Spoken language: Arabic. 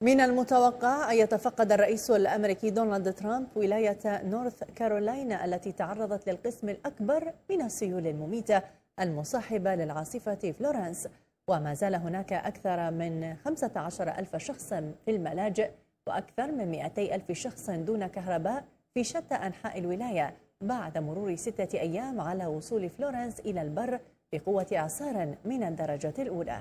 من المتوقع أن يتفقد الرئيس الأمريكي دونالد ترامب ولاية نورث كارولينا التي تعرضت للقسم الأكبر من السيول المميتة المصاحبة للعاصفة فلورنس وما زال هناك أكثر من 15 ألف شخص في الملاجئ وأكثر من 200 ألف شخص دون كهرباء في شتى أنحاء الولاية بعد مرور ستة أيام على وصول فلورنس إلى البر بقوة إعصار من الدرجة الأولى